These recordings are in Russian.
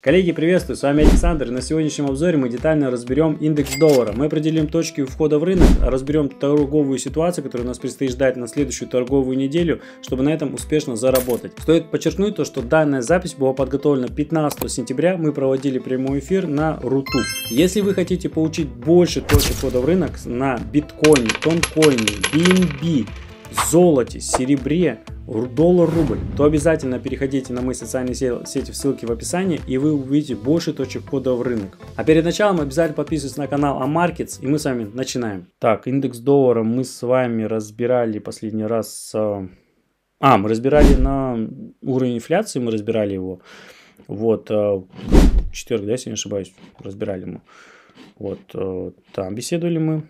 Коллеги, приветствую, с вами Александр. На сегодняшнем обзоре мы детально разберем индекс доллара. Мы определим точки входа в рынок, разберем торговую ситуацию, которая нас предстоит ждать на следующую торговую неделю, чтобы на этом успешно заработать. Стоит подчеркнуть то, что данная запись была подготовлена 15 сентября. Мы проводили прямой эфир на Руту. Если вы хотите получить больше точек входа в рынок на биткоине, тонкоине, BNB, золоте, серебре, доллар-рубль, то обязательно переходите на мои социальные сети в ссылке в описании и вы увидите больше точек входа в рынок. А перед началом обязательно подписывайтесь на канал Амаркетс и мы с вами начинаем. Так, индекс доллара мы с вами разбирали последний раз А, мы разбирали на уровень инфляции, мы разбирали его. Вот, э, четверг, да, если не ошибаюсь, разбирали мы. Вот, э, там беседовали мы.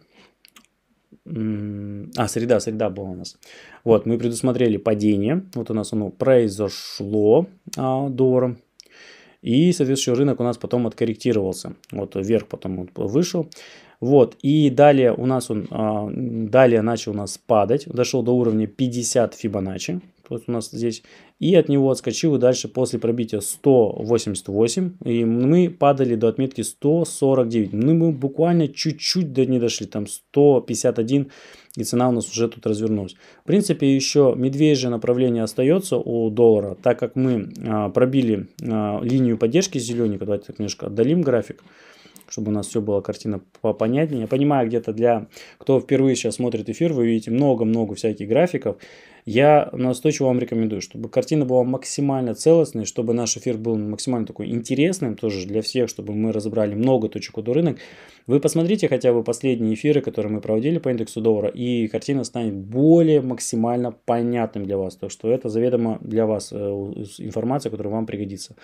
А, среда, среда была у нас. Вот, мы предусмотрели падение. Вот у нас оно произошло а, долларом. И, соответственно, рынок у нас потом откорректировался. Вот вверх потом он вышел. Вот, и далее у нас он, а, далее начал у нас падать. Дошел до уровня 50 Фибоначчи вот у нас здесь, и от него отскочил и дальше после пробития 188, и мы падали до отметки 149. Ну, мы буквально чуть-чуть до не дошли, там 151, и цена у нас уже тут развернулась. В принципе, еще медвежье направление остается у доллара, так как мы а, пробили а, линию поддержки зелененького, давайте так немножко отдалим график, чтобы у нас все было картина понятнее. Я понимаю, где-то для, кто впервые сейчас смотрит эфир, вы видите много-много всяких графиков. Я настойчиво вам рекомендую, чтобы картина была максимально целостной, чтобы наш эфир был максимально такой интересным тоже для всех, чтобы мы разобрали много точек у рынок. Вы посмотрите хотя бы последние эфиры, которые мы проводили по индексу доллара, и картина станет более максимально понятным для вас, так что это заведомо для вас э, информация, которая вам пригодится.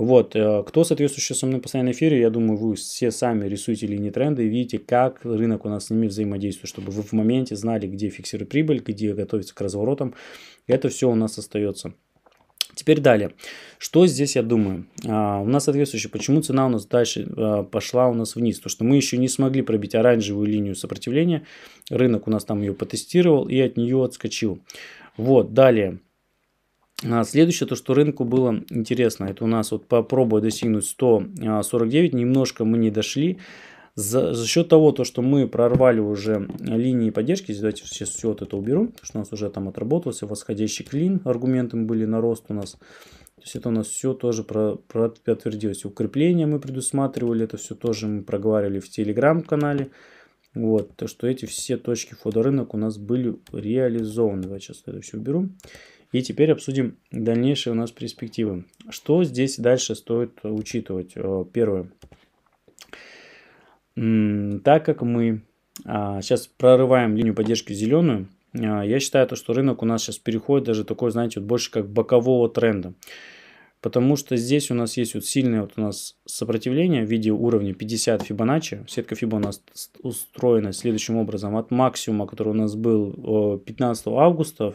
Вот, э, кто соответствующий со мной постоянно в эфире, я думаю, вы все сами рисуете линии тренда и видите, как рынок у нас с ними взаимодействует, чтобы вы в моменте знали, где фиксирует прибыль, где готовится к разворотам. Это все у нас остается. Теперь далее. Что здесь я думаю? А, у нас соответствующее. почему цена у нас дальше а, пошла у нас вниз? то что мы еще не смогли пробить оранжевую линию сопротивления. Рынок у нас там ее потестировал и от нее отскочил. Вот, далее. А следующее, то, что рынку было интересно, это у нас вот попробуя достигнуть 149, немножко мы не дошли. За, за счет того, то, что мы прорвали уже линии поддержки, давайте сейчас все вот это уберу, потому что у нас уже там отработался восходящий клин, аргументом были на рост у нас. То есть это у нас все тоже про, подтвердилось. Укрепление мы предусматривали, это все тоже мы проговаривали в телеграм-канале. Вот, то что эти все точки входа рынок у нас были реализованы. Давайте сейчас это все уберу. И теперь обсудим дальнейшие у нас перспективы. Что здесь дальше стоит учитывать? Э, первое. Так как мы а, сейчас прорываем линию поддержки зеленую, а, я считаю, то, что рынок у нас сейчас переходит даже такой, знаете, больше как бокового тренда. Потому что здесь у нас есть вот сильное вот у нас сопротивление в виде уровня 50 Фибоначчи. Сетка Фибо у нас устроена следующим образом. От максимума, который у нас был 15 августа,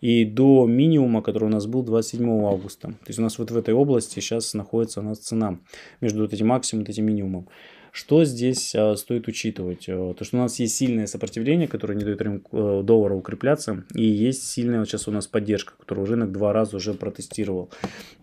и до минимума, который у нас был 27 августа. То есть у нас вот в этой области сейчас находится у нас цена между вот этим максимумом и этим минимумом. Что здесь э, стоит учитывать? Э, то, что у нас есть сильное сопротивление, которое не дает рынку э, доллару укрепляться, и есть сильная вот сейчас у нас поддержка, которую рынок два раза уже протестировал.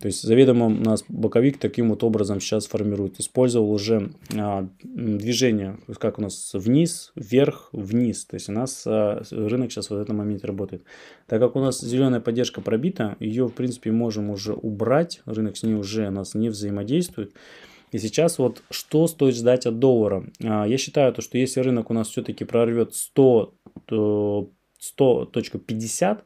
То есть заведомо у нас боковик таким вот образом сейчас формирует. Использовал уже а, движение, как у нас вниз, вверх, вниз. То есть у нас а, рынок сейчас в этом моменте работает. Так как у нас зеленая поддержка пробита, ее в принципе можем уже убрать, рынок с ней уже у нас не взаимодействует. И сейчас вот что стоит ждать от доллара? А, я считаю, то, что если рынок у нас все-таки прорвет 100, 100.50,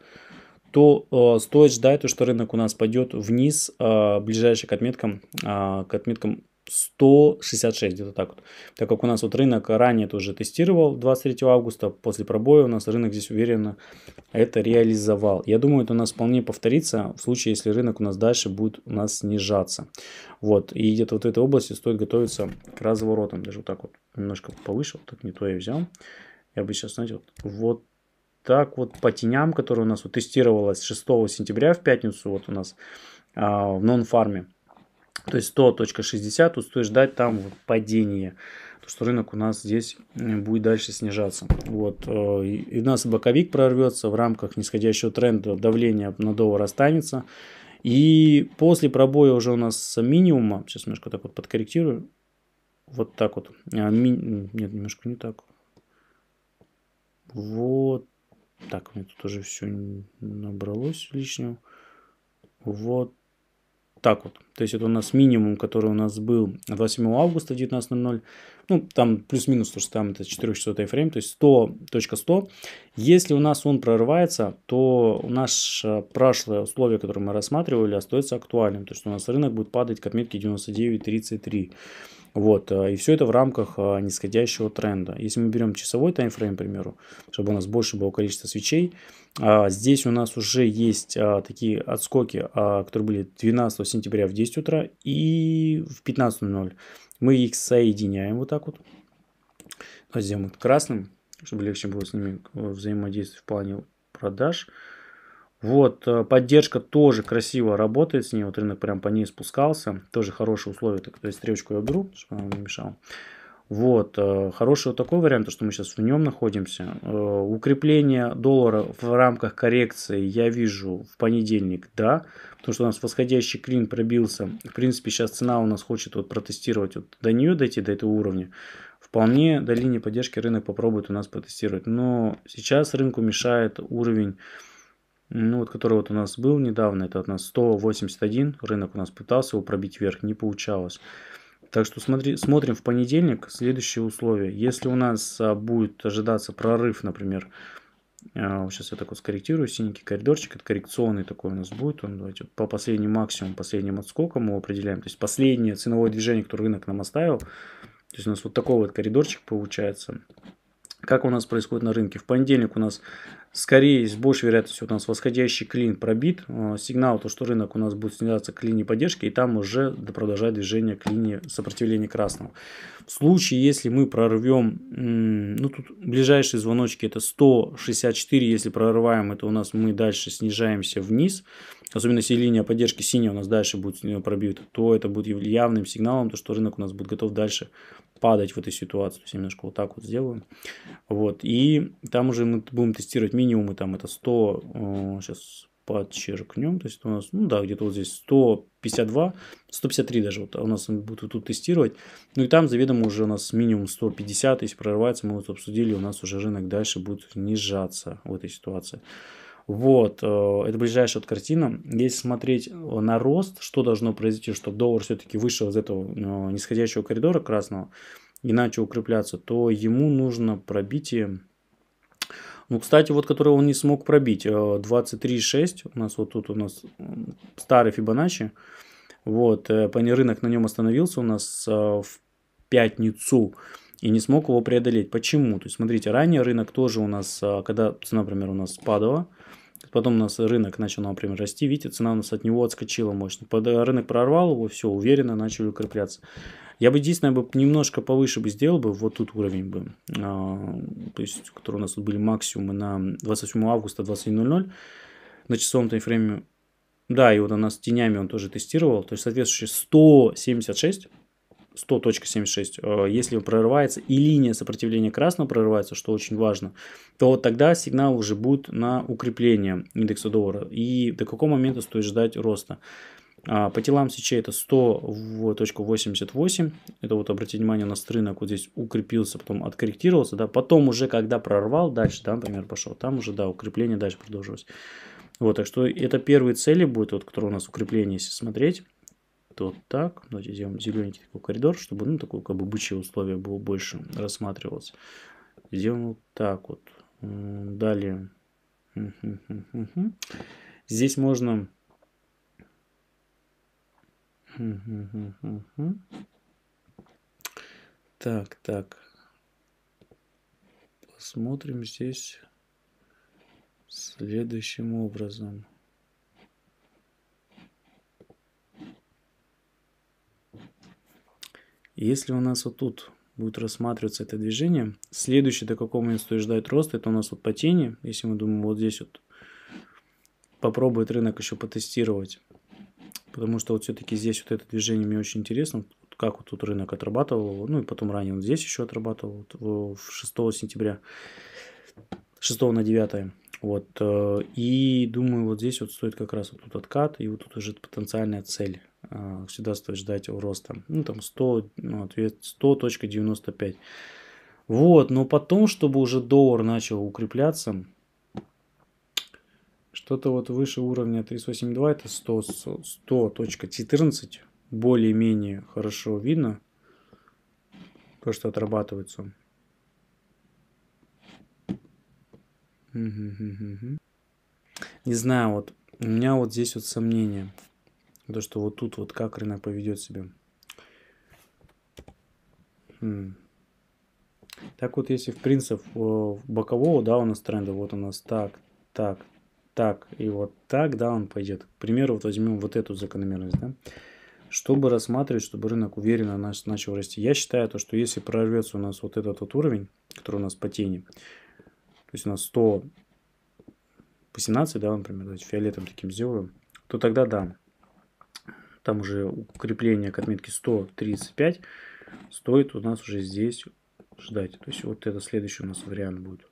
то э, стоит ждать, то, что рынок у нас пойдет вниз э, к отметкам, а, к отметкам 166 где-то так вот. Так как у нас вот рынок ранее тоже тестировал 23 августа, после пробоя у нас рынок здесь уверенно это реализовал. Я думаю, это у нас вполне повторится в случае, если рынок у нас дальше будет у нас снижаться. Вот, и где-то вот в этой области стоит готовиться к разворотам. Даже вот так вот немножко повыше, вот так не то я взял. Я бы сейчас, знаете, вот, вот так вот по теням, которые у нас вот тестировалось 6 сентября в пятницу, вот у нас а, в нон-фарме то есть 100.60 тут стоит ждать там падение, То, что рынок у нас здесь будет дальше снижаться. Вот. Э, и у нас боковик прорвется в рамках нисходящего тренда, давление на доллар останется. И после пробоя уже у нас минимума, сейчас немножко так вот подкорректирую, вот так вот, а, ми, нет, немножко не так, вот так, у меня тут уже все набралось лишнего, вот так вот. То есть это у нас минимум, который у нас был 27 августа 19.00. Ну, там плюс-минус, потому что там это 4 часов тайфрейм, то есть 100.100. Если у нас он прорывается, то у наше прошлое условие, которое мы рассматривали, остается актуальным. То есть у нас рынок будет падать к отметке 99.33. Вот, э, и все это в рамках э, нисходящего тренда. Если мы берем часовой таймфрейм, к примеру, чтобы у нас больше было количество свечей, а, здесь у нас уже есть а, такие отскоки, а, которые были 12 сентября в 10 утра и в 15.00. Мы их соединяем вот так вот. Сделаем красным, чтобы легче было с ними э, взаимодействовать в плане продаж. Вот, э, поддержка тоже красиво работает с ней. Вот рынок прям по ней спускался. Тоже хорошие условия. то есть стрелочку я беру, чтобы она не мешала. Вот, э, хороший вот такой вариант, что мы сейчас в нем находимся. Э, укрепление доллара в рамках коррекции я вижу в понедельник, да, потому что у нас восходящий клин пробился. В принципе, сейчас цена у нас хочет вот протестировать, вот до нее дойти, до этого уровня. Вполне до линии поддержки рынок попробует у нас протестировать. Но сейчас рынку мешает уровень ну, вот который вот у нас был недавно, это от нас 181, рынок у нас пытался его пробить вверх, не получалось. Так что смотри, смотрим в понедельник следующие условия. Если у нас а, будет ожидаться прорыв, например, а, сейчас я так вот скорректирую, синенький коридорчик, это коррекционный такой у нас будет, он, давайте, по последнему максимуму, последним отскокам его определяем, то есть последнее ценовое движение, которое рынок нам оставил, то есть у нас вот такой вот коридорчик получается, как у нас происходит на рынке? В понедельник у нас скорее, с большей вероятностью, у нас восходящий клин пробит. Э, сигнал, то, что рынок у нас будет снижаться к линии поддержки, и там уже продолжает движение к линии сопротивления красного. В случае, если мы прорвем, ну тут ближайшие звоночки это 164, если прорываем, это у нас мы дальше снижаемся вниз. Особенно если линия поддержки синяя у нас дальше будет э, пробита, то это будет явным сигналом, то, что рынок у нас будет готов дальше падать в этой ситуации. То есть, я немножко вот так вот сделаю. Вот. И там уже мы будем тестировать минимумы, там это 100, э, сейчас подчеркнем, то есть у нас, ну да, где-то вот здесь 152, 153 даже вот у нас будут вот тут тестировать, ну и там заведомо уже у нас минимум 150, если прорывается, мы вот обсудили, у нас уже рынок дальше будет снижаться в этой ситуации. Вот, э, это ближайшая вот картина. Если смотреть э, на рост, что должно произойти, чтобы доллар все-таки вышел из этого э, нисходящего коридора красного и начал укрепляться, то ему нужно пробитие ну, кстати, вот который он не смог пробить. 23.6 у нас вот тут у нас старый Фибоначчи. Вот, рынок на нем остановился у нас в пятницу и не смог его преодолеть. Почему? То есть, смотрите, ранее рынок тоже у нас, когда цена, например, у нас падала, Потом у нас рынок начал, например, расти. Видите, цена у нас от него отскочила мощно. Э, рынок прорвал его, все, уверенно начали укрепляться. Я бы единственное бы немножко повыше бы сделал бы, вот тут уровень бы, а, то есть, который у нас тут были максимумы на 28 августа 21.00 на часовом таймфрейме. Да, и вот у нас тенями он тоже тестировал, то есть соответствующий 176 100.76, э, если он прорывается и линия сопротивления красного прорывается, что очень важно, то тогда сигнал уже будет на укрепление индекса доллара. И до какого момента стоит ждать роста? А, по телам свечей это 100.88. Это вот обратите внимание, у нас рынок вот здесь укрепился, потом откорректировался. да, Потом уже когда прорвал, дальше, да, например, пошел. Там уже, да, укрепление дальше продолжилось. Вот, так что это первые цели будет вот, которые у нас укрепление, если смотреть то так. Давайте сделаем зелененький такой коридор, чтобы, ну, такое как бы бычье условие было больше рассматривалось. Сделаем вот так вот. Далее. Здесь можно... Так, так. Посмотрим здесь следующим образом. Если у нас вот тут будет рассматриваться это движение, следующее до какого момента стоит ждать роста, это у нас вот по тени, если мы думаем вот здесь вот, попробует рынок еще потестировать, потому что вот все-таки здесь вот это движение мне очень интересно, как вот тут рынок отрабатывал, ну и потом ранее он здесь еще отрабатывал, вот, 6 сентября, 6 на 9. Вот, э, и думаю, вот здесь вот стоит как раз вот тут откат, и вот тут уже потенциальная цель а, всегда стоит ждать роста. Ну, там 100, 100.95. Ну, вот, но потом, чтобы уже доллар начал укрепляться, что-то вот выше уровня 3.82, это 100.14, 100, 100 более-менее хорошо видно, то, что отрабатывается. Не знаю, вот у меня вот здесь вот сомнения то, что вот тут вот как рынок поведет себя. Так вот, если в принцип э, бокового, да, у нас тренда, вот у нас так, так, так и вот так, да, он пойдет. К примеру, вот возьмем вот эту закономерность, да. Чтобы рассматривать, чтобы рынок уверенно начал расти. Я считаю, то, что если прорвется у нас вот этот вот уровень, который у нас по тени, то есть у нас 100, 18, да, например, давайте фиолетом таким сделаю, то тогда да, там уже укрепление к отметке 135 стоит у нас уже здесь ждать. То есть вот это следующий у нас вариант будет.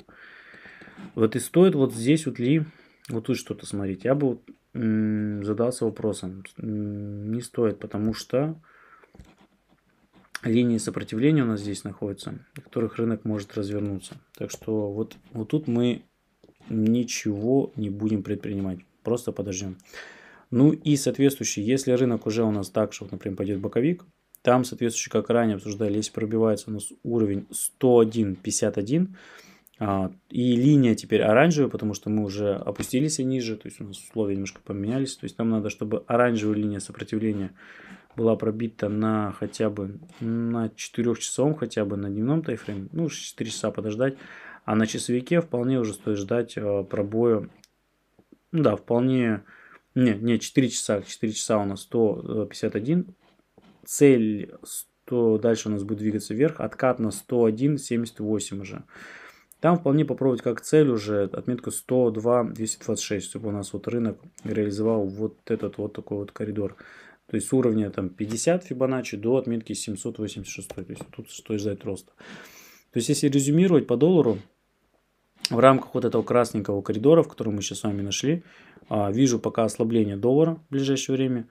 Вот и стоит вот здесь вот ли, вот тут что-то смотреть. Я бы задался вопросом. Не стоит, потому что линии сопротивления у нас здесь находятся, на которых рынок может развернуться. Так что вот, вот тут мы ничего не будем предпринимать. Просто подождем. Ну и соответствующий, если рынок уже у нас так, что, например, пойдет боковик, там, соответствующий, как ранее обсуждали, если пробивается у нас уровень 101.51, а, и линия теперь оранжевая, потому что мы уже опустились ниже, то есть у нас условия немножко поменялись. То есть нам надо, чтобы оранжевая линия сопротивления была пробита на хотя бы на 4-часовом, хотя бы на дневном тайфрейме. Ну, 4 часа подождать. А на часовике вполне уже стоит ждать а, пробоя. Да, вполне не, не, 4 часа. 4 часа у нас 151. Э, цель 100, дальше у нас будет двигаться вверх. Откат на 101, 78 уже. Там вполне попробовать как цель уже отметку 102, 226, чтобы у нас вот рынок реализовал вот этот вот такой вот коридор. То есть с уровня там 50 Фибоначчи до отметки 786. То есть тут стоит ждать роста. То есть если резюмировать по доллару, в рамках вот этого красненького коридора, в котором мы сейчас с вами нашли, а, вижу пока ослабление доллара в ближайшее время.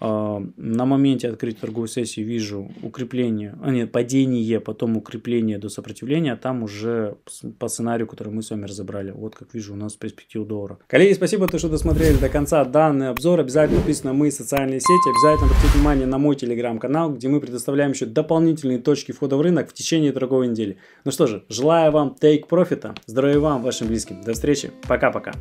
А, на моменте открытия торговой сессии вижу укрепление, а нет, падение, потом укрепление до сопротивления, а там уже по сценарию, который мы с вами разобрали. Вот как вижу у нас перспективу доллара. Коллеги, спасибо, что досмотрели до конца данный обзор. Обязательно подписывайтесь на мои социальные сети. Обязательно обратите внимание на мой телеграм-канал, где мы предоставляем еще дополнительные точки входа в рынок в течение торговой недели. Ну что же, желаю вам take профита, здоровья вам, вашим близким. До встречи, пока-пока.